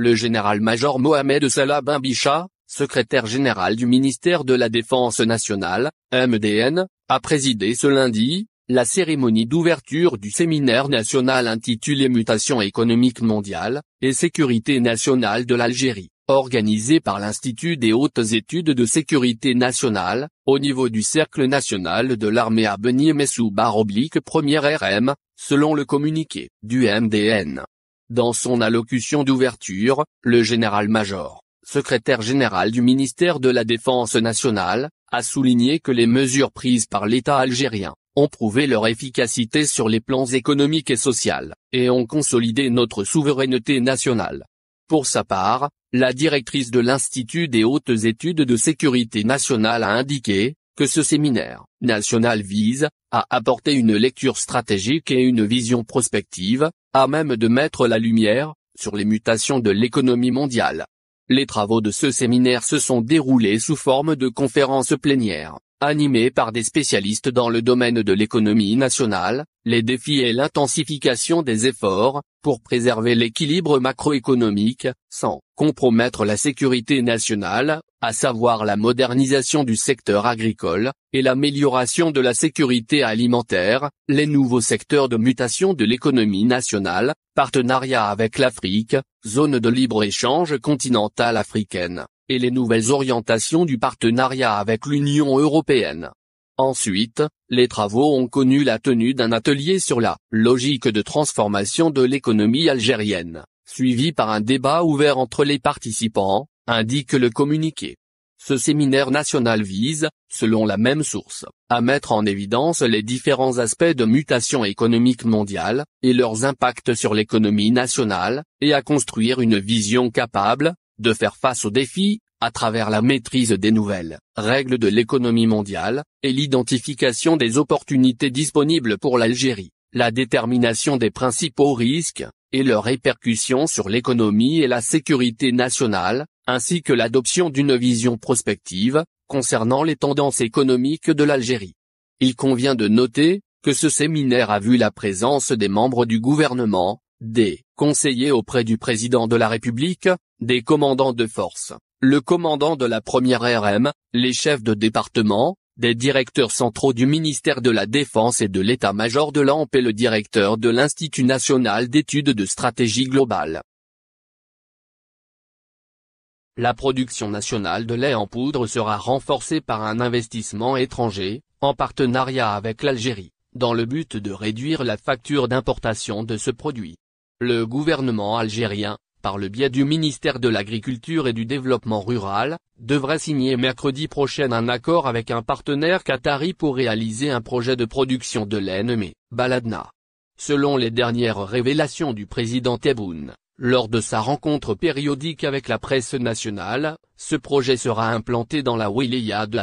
le général-major Mohamed Salah Ben secrétaire général du ministère de la Défense nationale, MDN, a présidé ce lundi, la cérémonie d'ouverture du séminaire national intitulé Mutations économiques mondiales, et sécurité nationale de l'Algérie, organisé par l'Institut des hautes études de sécurité nationale, au niveau du Cercle national de l'armée à Beni Messou barre oblique première RM, selon le communiqué du MDN. Dans son allocution d'ouverture, le général-major, secrétaire général du ministère de la Défense nationale, a souligné que les mesures prises par l'État algérien, ont prouvé leur efficacité sur les plans économiques et social, et ont consolidé notre souveraineté nationale. Pour sa part, la directrice de l'Institut des hautes études de sécurité nationale a indiqué, que ce séminaire national vise à apporter une lecture stratégique et une vision prospective, à même de mettre la lumière sur les mutations de l'économie mondiale. Les travaux de ce séminaire se sont déroulés sous forme de conférences plénières, animées par des spécialistes dans le domaine de l'économie nationale, les défis et l'intensification des efforts pour préserver l'équilibre macroéconomique, sans compromettre la sécurité nationale à savoir la modernisation du secteur agricole, et l'amélioration de la sécurité alimentaire, les nouveaux secteurs de mutation de l'économie nationale, partenariat avec l'Afrique, zone de libre-échange continentale africaine, et les nouvelles orientations du partenariat avec l'Union européenne. Ensuite, les travaux ont connu la tenue d'un atelier sur la logique de transformation de l'économie algérienne, suivi par un débat ouvert entre les participants, indique le communiqué. Ce séminaire national vise, selon la même source, à mettre en évidence les différents aspects de mutation économique mondiale, et leurs impacts sur l'économie nationale, et à construire une vision capable, de faire face aux défis, à travers la maîtrise des nouvelles règles de l'économie mondiale, et l'identification des opportunités disponibles pour l'Algérie, la détermination des principaux risques, et leurs répercussions sur l'économie et la sécurité nationale, ainsi que l'adoption d'une vision prospective, concernant les tendances économiques de l'Algérie. Il convient de noter, que ce séminaire a vu la présence des membres du gouvernement, des conseillers auprès du président de la République, des commandants de force, le commandant de la première RM, les chefs de département, des directeurs centraux du ministère de la Défense et de l'état-major de l'AMP et le directeur de l'Institut national d'études de stratégie globale la production nationale de lait en poudre sera renforcée par un investissement étranger, en partenariat avec l'Algérie, dans le but de réduire la facture d'importation de ce produit. Le gouvernement algérien, par le biais du ministère de l'Agriculture et du Développement Rural, devrait signer mercredi prochain un accord avec un partenaire qatari pour réaliser un projet de production de lait nommé « Baladna ». Selon les dernières révélations du président Tebboune, lors de sa rencontre périodique avec la presse nationale, ce projet sera implanté dans la wilaya de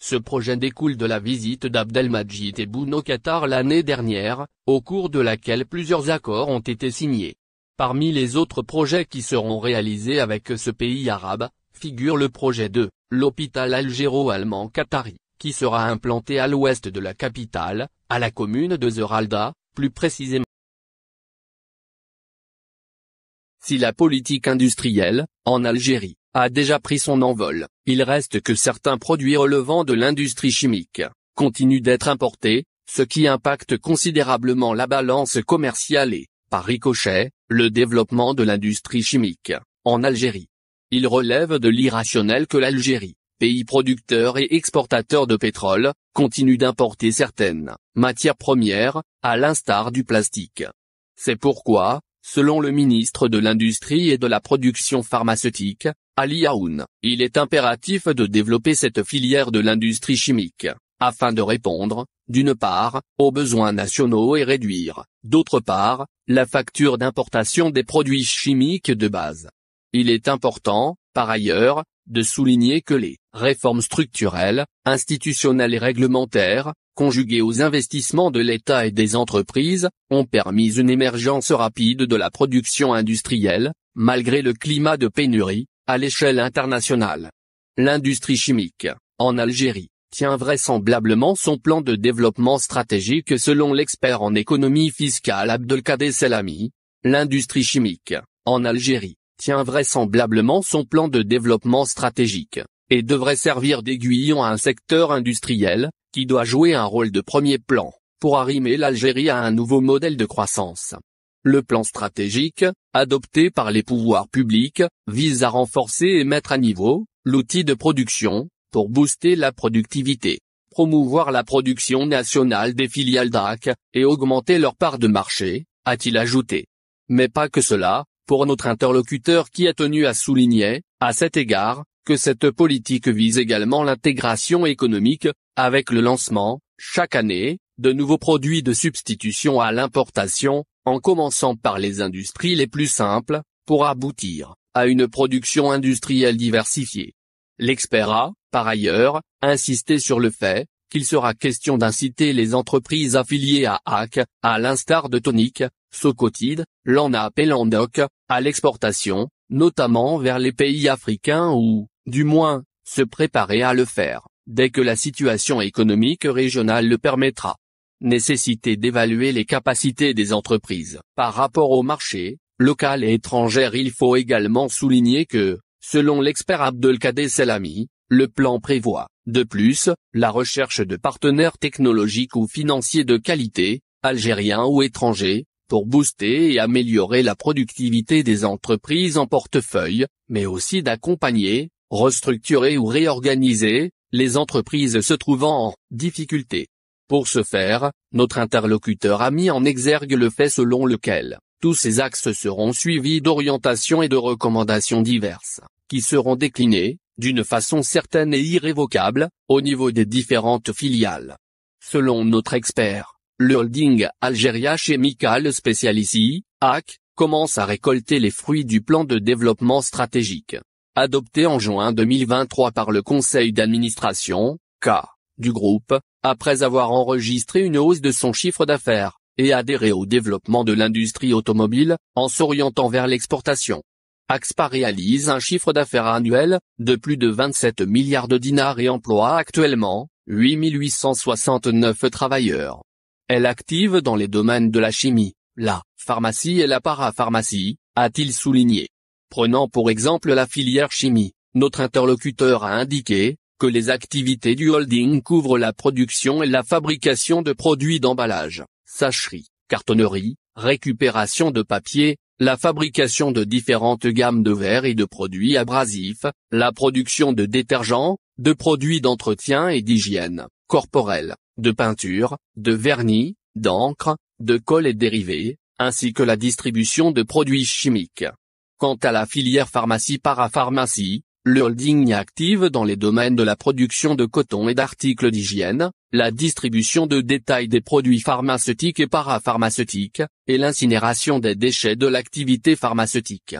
Ce projet découle de la visite d'Abdelmajid Tebboune au Qatar l'année dernière, au cours de laquelle plusieurs accords ont été signés. Parmi les autres projets qui seront réalisés avec ce pays arabe, figure le projet de l'hôpital algéro-allemand qatari, qui sera implanté à l'ouest de la capitale, à la commune de Zeralda, plus précisément. Si la politique industrielle, en Algérie, a déjà pris son envol, il reste que certains produits relevant de l'industrie chimique, continuent d'être importés, ce qui impacte considérablement la balance commerciale et, par ricochet, le développement de l'industrie chimique, en Algérie. Il relève de l'irrationnel que l'Algérie, pays producteur et exportateur de pétrole, continue d'importer certaines matières premières, à l'instar du plastique. C'est pourquoi, Selon le ministre de l'Industrie et de la Production pharmaceutique, Ali Aoun, il est impératif de développer cette filière de l'industrie chimique, afin de répondre, d'une part, aux besoins nationaux et réduire, d'autre part, la facture d'importation des produits chimiques de base. Il est important, par ailleurs, de souligner que les réformes structurelles, institutionnelles et réglementaires, conjugués aux investissements de l'État et des entreprises, ont permis une émergence rapide de la production industrielle, malgré le climat de pénurie, à l'échelle internationale. L'industrie chimique, en Algérie, tient vraisemblablement son plan de développement stratégique selon l'expert en économie fiscale Abdelkader Selami. L'industrie chimique, en Algérie, tient vraisemblablement son plan de développement stratégique, et devrait servir d'aiguillon à un secteur industriel, qui doit jouer un rôle de premier plan, pour arrimer l'Algérie à un nouveau modèle de croissance. Le plan stratégique, adopté par les pouvoirs publics, vise à renforcer et mettre à niveau, l'outil de production, pour booster la productivité, promouvoir la production nationale des filiales DAC, et augmenter leur part de marché, a-t-il ajouté. Mais pas que cela, pour notre interlocuteur qui a tenu à souligner, à cet égard, que cette politique vise également l'intégration économique, avec le lancement, chaque année, de nouveaux produits de substitution à l'importation, en commençant par les industries les plus simples, pour aboutir à une production industrielle diversifiée. L'expert a, par ailleurs, insisté sur le fait qu'il sera question d'inciter les entreprises affiliées à HAC, à l'instar de Tonic, Socotide, Lanap et Landoc, à l'exportation, notamment vers les pays africains où, du moins, se préparer à le faire, dès que la situation économique régionale le permettra. Nécessité d'évaluer les capacités des entreprises par rapport au marché, local et étranger Il faut également souligner que, selon l'expert Abdelkader Selami, le plan prévoit, de plus, la recherche de partenaires technologiques ou financiers de qualité, algériens ou étrangers, pour booster et améliorer la productivité des entreprises en portefeuille, mais aussi d'accompagner, restructurer ou réorganiser, les entreprises se trouvant en difficulté. Pour ce faire, notre interlocuteur a mis en exergue le fait selon lequel tous ces axes seront suivis d'orientations et de recommandations diverses, qui seront déclinées, d'une façon certaine et irrévocable, au niveau des différentes filiales. Selon notre expert, le holding Algeria Chemical ici, AC, commence à récolter les fruits du plan de développement stratégique, adopté en juin 2023 par le conseil d'administration, K, du groupe, après avoir enregistré une hausse de son chiffre d'affaires, et adhéré au développement de l'industrie automobile, en s'orientant vers l'exportation. Axpa réalise un chiffre d'affaires annuel, de plus de 27 milliards de dinars et emploie actuellement, 869 travailleurs. Elle active dans les domaines de la chimie, la pharmacie et la parapharmacie, a-t-il souligné. Prenant pour exemple la filière chimie, notre interlocuteur a indiqué que les activités du holding couvrent la production et la fabrication de produits d'emballage, sacherie, cartonnerie, récupération de papier, la fabrication de différentes gammes de verres et de produits abrasifs, la production de détergents, de produits d'entretien et d'hygiène, corporelle, de peinture, de vernis, d'encre, de colle et dérivés, ainsi que la distribution de produits chimiques. Quant à la filière pharmacie parapharmacie, le holding active dans les domaines de la production de coton et d'articles d'hygiène, la distribution de détails des produits pharmaceutiques et parapharmaceutiques, et l'incinération des déchets de l'activité pharmaceutique.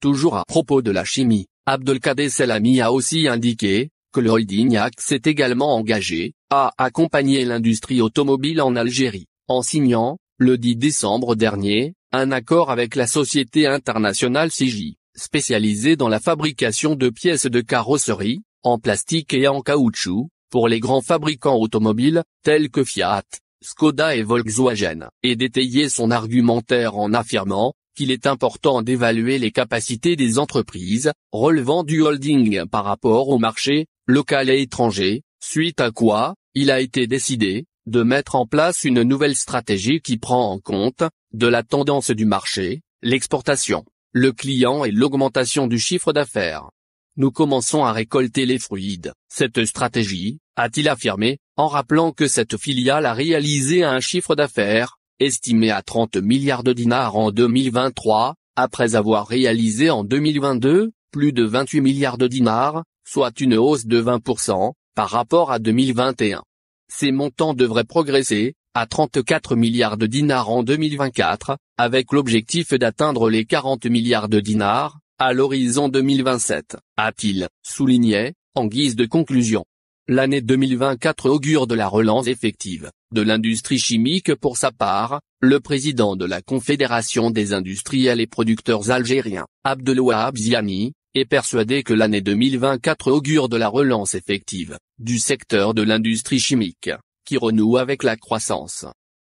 Toujours à propos de la chimie, Abdelkader Selami a aussi indiqué que le holding s'est également engagé à accompagner l'industrie automobile en Algérie, en signant, le 10 décembre dernier, un accord avec la société internationale CJ, spécialisée dans la fabrication de pièces de carrosserie, en plastique et en caoutchouc, pour les grands fabricants automobiles, tels que Fiat, Skoda et Volkswagen, et d'étayer son argumentaire en affirmant qu'il est important d'évaluer les capacités des entreprises, relevant du holding par rapport au marché, local et étranger, suite à quoi, il a été décidé, de mettre en place une nouvelle stratégie qui prend en compte, de la tendance du marché, l'exportation, le client et l'augmentation du chiffre d'affaires. Nous commençons à récolter les fruits cette stratégie, a-t-il affirmé, en rappelant que cette filiale a réalisé un chiffre d'affaires, estimé à 30 milliards de dinars en 2023, après avoir réalisé en 2022, plus de 28 milliards de dinars, soit une hausse de 20%, par rapport à 2021. Ces montants devraient progresser, à 34 milliards de dinars en 2024, avec l'objectif d'atteindre les 40 milliards de dinars, à l'horizon 2027, a-t-il souligné, en guise de conclusion. L'année 2024 augure de la relance effective de l'industrie chimique pour sa part, le président de la Confédération des industriels et producteurs algériens, Abdeloua Abziani, est persuadé que l'année 2024 augure de la relance effective du secteur de l'industrie chimique qui renoue avec la croissance.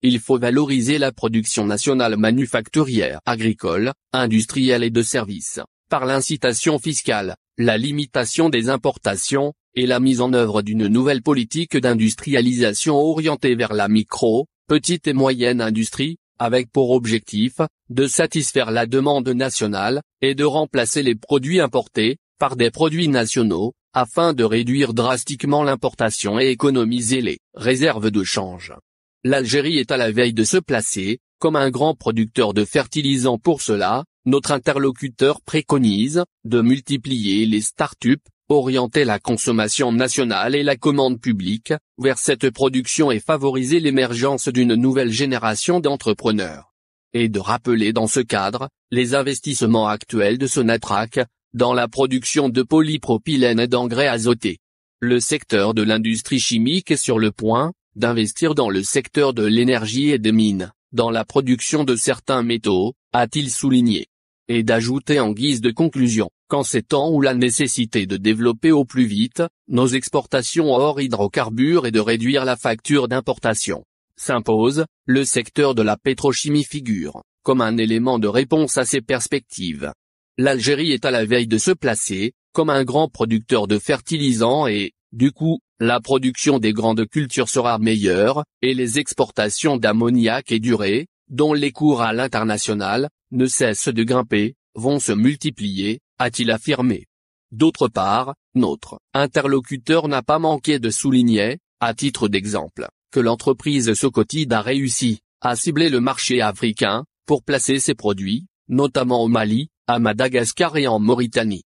Il faut valoriser la production nationale manufacturière agricole, industrielle et de services, par l'incitation fiscale, la limitation des importations, et la mise en œuvre d'une nouvelle politique d'industrialisation orientée vers la micro, petite et moyenne industrie, avec pour objectif, de satisfaire la demande nationale, et de remplacer les produits importés, par des produits nationaux, afin de réduire drastiquement l'importation et économiser les réserves de change. L'Algérie est à la veille de se placer, comme un grand producteur de fertilisants pour cela, notre interlocuteur préconise, de multiplier les start orienter la consommation nationale et la commande publique, vers cette production et favoriser l'émergence d'une nouvelle génération d'entrepreneurs. Et de rappeler dans ce cadre, les investissements actuels de Sonatrach, dans la production de polypropylène et d'engrais azotés. Le secteur de l'industrie chimique est sur le point d'investir dans le secteur de l'énergie et des mines, dans la production de certains métaux, a-t-il souligné. Et d'ajouter en guise de conclusion, qu'en ces temps où la nécessité de développer au plus vite, nos exportations hors hydrocarbures et de réduire la facture d'importation, s'impose, le secteur de la pétrochimie figure, comme un élément de réponse à ces perspectives l'Algérie est à la veille de se placer, comme un grand producteur de fertilisants et, du coup, la production des grandes cultures sera meilleure, et les exportations d'ammoniac et d'urée, dont les cours à l'international, ne cessent de grimper, vont se multiplier, a-t-il affirmé. D'autre part, notre interlocuteur n'a pas manqué de souligner, à titre d'exemple, que l'entreprise Socotide a réussi à cibler le marché africain, pour placer ses produits, notamment au Mali, à Madagascar et en Mauritanie.